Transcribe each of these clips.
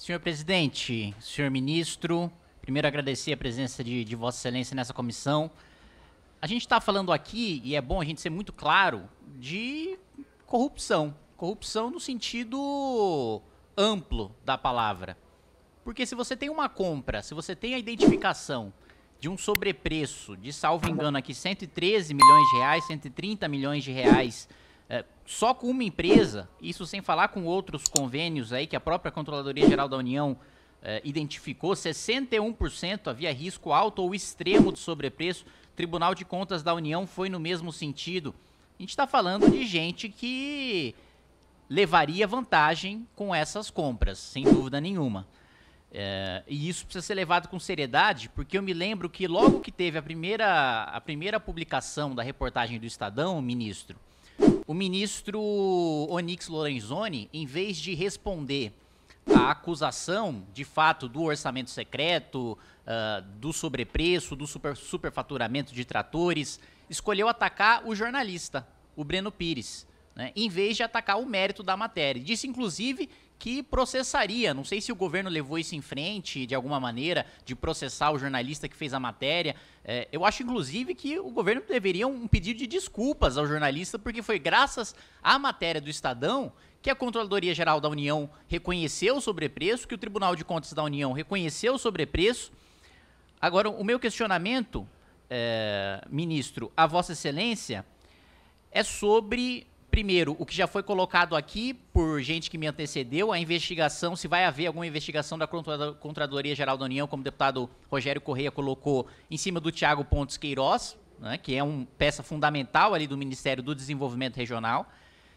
Senhor presidente, senhor ministro, primeiro agradecer a presença de, de Vossa Excelência nessa comissão. A gente está falando aqui, e é bom a gente ser muito claro, de corrupção. Corrupção no sentido amplo da palavra. Porque se você tem uma compra, se você tem a identificação de um sobrepreço de, salvo engano, aqui 113 milhões de reais, 130 milhões de reais é, só com uma empresa, isso sem falar com outros convênios aí que a própria Controladoria Geral da União é, identificou, 61% havia risco alto ou extremo de sobrepreço. Tribunal de Contas da União foi no mesmo sentido. A gente está falando de gente que levaria vantagem com essas compras, sem dúvida nenhuma. É, e isso precisa ser levado com seriedade, porque eu me lembro que logo que teve a primeira, a primeira publicação da reportagem do Estadão, ministro, o ministro Onix Lorenzoni, em vez de responder à acusação, de fato, do orçamento secreto, uh, do sobrepreço, do super, superfaturamento de tratores, escolheu atacar o jornalista, o Breno Pires né, em vez de atacar o mérito da matéria. Disse, inclusive, que processaria. Não sei se o governo levou isso em frente de alguma maneira, de processar o jornalista que fez a matéria. É, eu acho, inclusive, que o governo deveria um pedido de desculpas ao jornalista, porque foi graças à matéria do Estadão que a Controladoria Geral da União reconheceu o sobrepreço, que o Tribunal de Contas da União reconheceu o sobrepreço. Agora, o meu questionamento, é, ministro, a Vossa Excelência, é sobre Primeiro, o que já foi colocado aqui por gente que me antecedeu, a investigação, se vai haver alguma investigação da Contradoria Geral da União, como o deputado Rogério Correia colocou, em cima do Tiago Pontes Queiroz, né, que é uma peça fundamental ali do Ministério do Desenvolvimento Regional.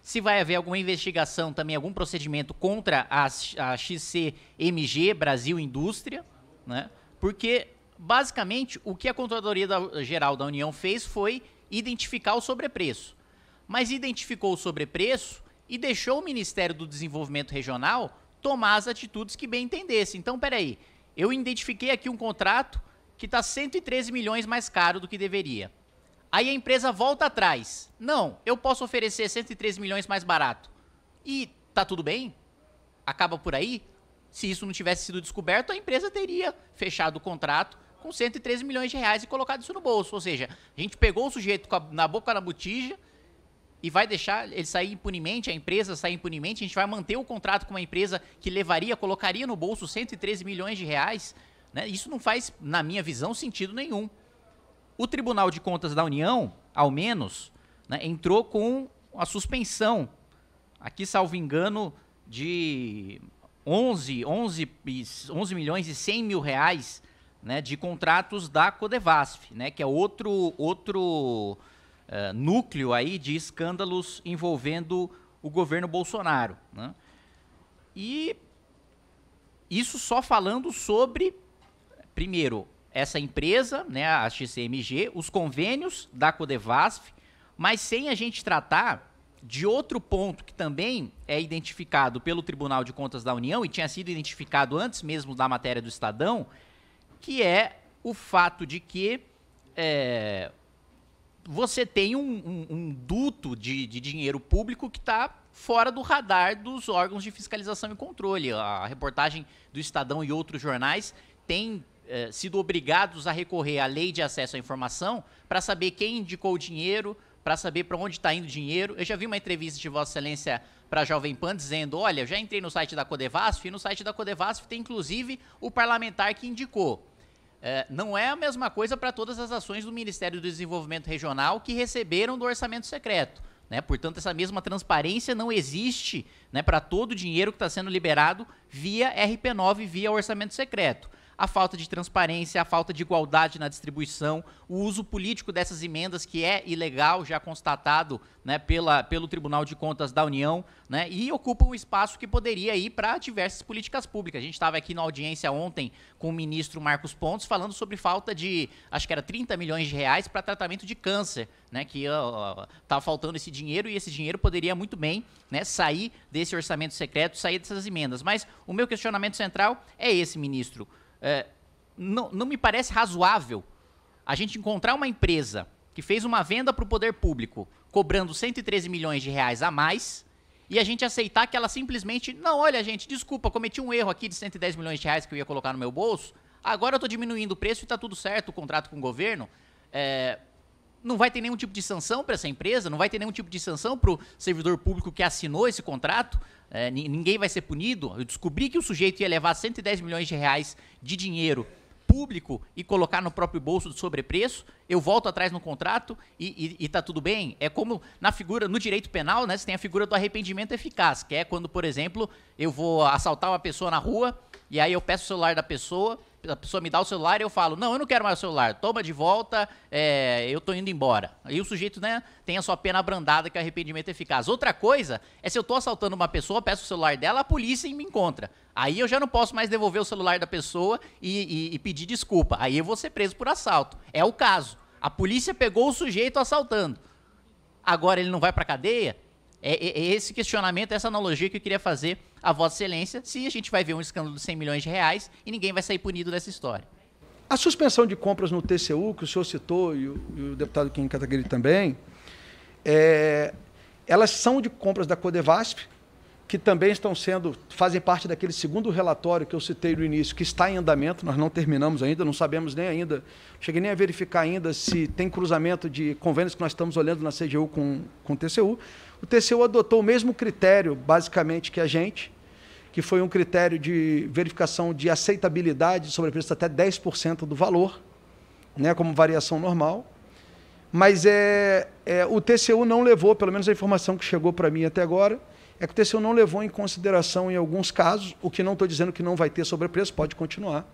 Se vai haver alguma investigação também, algum procedimento contra a, a XCMG Brasil Indústria, né, porque basicamente o que a Controladoria Geral da União fez foi identificar o sobrepreço mas identificou o sobrepreço e deixou o Ministério do Desenvolvimento Regional tomar as atitudes que bem entendesse. Então, peraí, eu identifiquei aqui um contrato que está 113 milhões mais caro do que deveria. Aí a empresa volta atrás. Não, eu posso oferecer 113 milhões mais barato. E tá tudo bem? Acaba por aí? Se isso não tivesse sido descoberto, a empresa teria fechado o contrato com 113 milhões de reais e colocado isso no bolso. Ou seja, a gente pegou o sujeito a, na boca na botija, e vai deixar ele sair impunemente, a empresa sair impunemente, a gente vai manter o contrato com uma empresa que levaria, colocaria no bolso 113 milhões de reais, né? Isso não faz, na minha visão, sentido nenhum. O Tribunal de Contas da União, ao menos, né, entrou com a suspensão, aqui salvo engano, de 11, 11, 11 milhões e 100 mil reais né, de contratos da Codevasf, né, que é outro, outro eh, núcleo aí de escândalos envolvendo o governo Bolsonaro. Né? E isso só falando sobre, primeiro, essa empresa, né, a XCMG, os convênios da Codevasf, mas sem a gente tratar de outro ponto que também é identificado pelo Tribunal de Contas da União e tinha sido identificado antes mesmo da matéria do Estadão, que é o fato de que é, você tem um, um, um duto de, de, dinheiro público que está fora do radar dos órgãos de fiscalização e controle. A reportagem do Estadão e outros jornais têm eh, sido obrigados a recorrer à lei de acesso à informação para saber quem indicou o dinheiro, para saber para onde está indo o dinheiro. Eu já vi uma entrevista de Vossa Excelência para a Jovem Pan dizendo: olha, eu já entrei no site da Codevasf e no site da Codevasf tem inclusive o parlamentar que indicou. É, não é a mesma coisa para todas as ações do Ministério do Desenvolvimento Regional que receberam do orçamento secreto. Né? Portanto, essa mesma transparência não existe né, para todo o dinheiro que está sendo liberado via RP9, via orçamento secreto a falta de transparência, a falta de igualdade na distribuição, o uso político dessas emendas, que é ilegal, já constatado né, pela, pelo Tribunal de Contas da União, né, e ocupa um espaço que poderia ir para diversas políticas públicas. A gente estava aqui na audiência ontem com o ministro Marcos Pontes falando sobre falta de, acho que era 30 milhões de reais para tratamento de câncer, né, que estava tá faltando esse dinheiro e esse dinheiro poderia muito bem né, sair desse orçamento secreto, sair dessas emendas. Mas o meu questionamento central é esse, ministro. É, não, não me parece razoável a gente encontrar uma empresa que fez uma venda para o poder público cobrando 113 milhões de reais a mais e a gente aceitar que ela simplesmente, não, olha gente, desculpa, cometi um erro aqui de 110 milhões de reais que eu ia colocar no meu bolso, agora eu estou diminuindo o preço e está tudo certo o contrato com o governo. É, não vai ter nenhum tipo de sanção para essa empresa, não vai ter nenhum tipo de sanção para o servidor público que assinou esse contrato, é, ninguém vai ser punido. Eu descobri que o sujeito ia levar 110 milhões de reais de dinheiro público e colocar no próprio bolso de sobrepreço, eu volto atrás no contrato e, e, e, tá tudo bem. É como na figura, no direito penal, né? Você tem a figura do arrependimento eficaz, que é quando, por exemplo, eu vou assaltar uma pessoa na rua e aí eu peço o celular da pessoa, a pessoa me dá o celular e eu falo, não, eu não quero mais o celular, toma de volta, é, eu tô indo embora. Aí o sujeito, né, tem a sua pena abrandada que é arrependimento eficaz. Outra coisa é se eu tô assaltando uma pessoa, peço o celular dela, a polícia me encontra. Aí eu já não posso mais devolver o celular da pessoa e, e, e pedir desculpa. Aí eu vou ser preso por assalto. É o caso. A polícia pegou o sujeito assaltando. Agora ele não vai pra cadeia? É, é, é, esse questionamento, essa analogia que eu queria fazer a Vossa Excelência, se a gente vai ver um escândalo de 100 milhões de reais e ninguém vai sair punido dessa história. A suspensão de compras no TCU, que o senhor citou, e o, e o deputado Kim Kataguiri também, é, elas são de compras da Codevasp, que também estão sendo, fazem parte daquele segundo relatório que eu citei no início, que está em andamento, nós não terminamos ainda, não sabemos nem ainda, cheguei nem a verificar ainda se tem cruzamento de convênios que nós estamos olhando na CGU com, com o TCU. O TCU adotou o mesmo critério, basicamente, que a gente, que foi um critério de verificação de aceitabilidade sobre preço até 10% do valor, né, como variação normal. Mas é, é, o TCU não levou, pelo menos a informação que chegou para mim até agora, é que o TCU não levou em consideração, em alguns casos, o que não estou dizendo que não vai ter sobrepreço, pode continuar,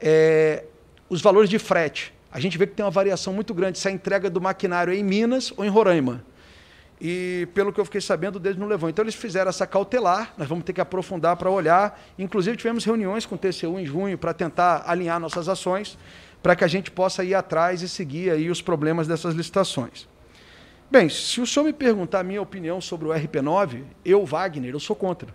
é, os valores de frete. A gente vê que tem uma variação muito grande se a entrega do maquinário é em Minas ou em Roraima. E, pelo que eu fiquei sabendo, eles não levou. Então, eles fizeram essa cautelar, nós vamos ter que aprofundar para olhar. Inclusive, tivemos reuniões com o TCU em junho para tentar alinhar nossas ações, para que a gente possa ir atrás e seguir aí os problemas dessas licitações. Bem, se o senhor me perguntar a minha opinião sobre o RP9, eu, Wagner, eu sou contra.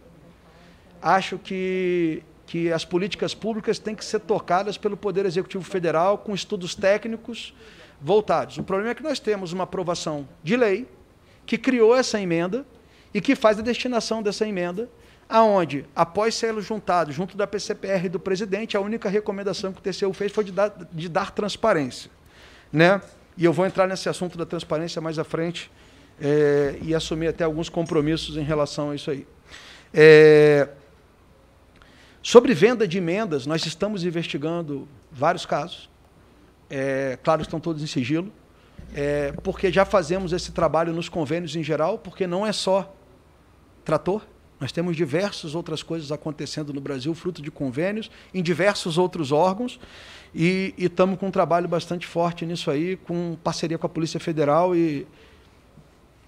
Acho que, que as políticas públicas têm que ser tocadas pelo Poder Executivo Federal com estudos técnicos voltados. O problema é que nós temos uma aprovação de lei que criou essa emenda e que faz a destinação dessa emenda, aonde, após ser juntado junto da PCPR e do presidente, a única recomendação que o TCU fez foi de dar, de dar transparência. Né? E eu vou entrar nesse assunto da transparência mais à frente é, e assumir até alguns compromissos em relação a isso aí. É, sobre venda de emendas, nós estamos investigando vários casos. É, claro, estão todos em sigilo. É, porque já fazemos esse trabalho nos convênios em geral, porque não é só trator, nós temos diversas outras coisas acontecendo no Brasil, fruto de convênios, em diversos outros órgãos, e estamos com um trabalho bastante forte nisso aí, com parceria com a Polícia Federal e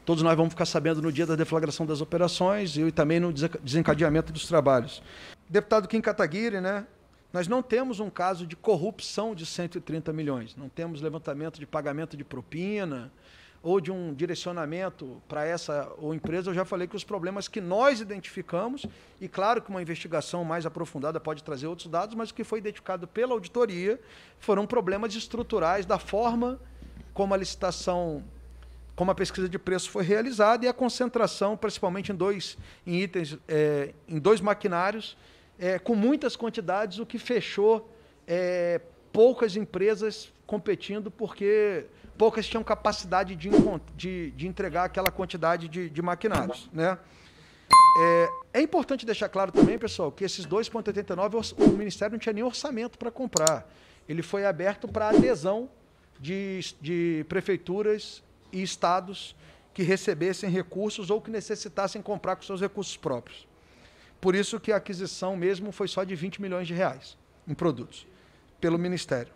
todos nós vamos ficar sabendo no dia da deflagração das operações e também no desencadeamento dos trabalhos. Deputado Kim Kataguiri, né? Nós não temos um caso de corrupção de 130 milhões, não temos levantamento de pagamento de propina, ou de um direcionamento para essa ou empresa, eu já falei que os problemas que nós identificamos, e claro que uma investigação mais aprofundada pode trazer outros dados, mas o que foi identificado pela auditoria foram problemas estruturais da forma como a licitação como a pesquisa de preço foi realizada e a concentração, principalmente em dois em itens, é, em dois maquinários, é, com muitas quantidades, o que fechou é, poucas empresas competindo porque poucas tinham capacidade de, de, de entregar aquela quantidade de, de maquinários. Né? É, é, importante deixar claro também, pessoal, que esses 2,89 o Ministério não tinha nem orçamento para comprar. Ele foi aberto para adesão de, de prefeituras e estados que recebessem recursos ou que necessitassem comprar com seus recursos próprios. Por isso que a aquisição mesmo foi só de 20 milhões de reais em produtos pelo ministério.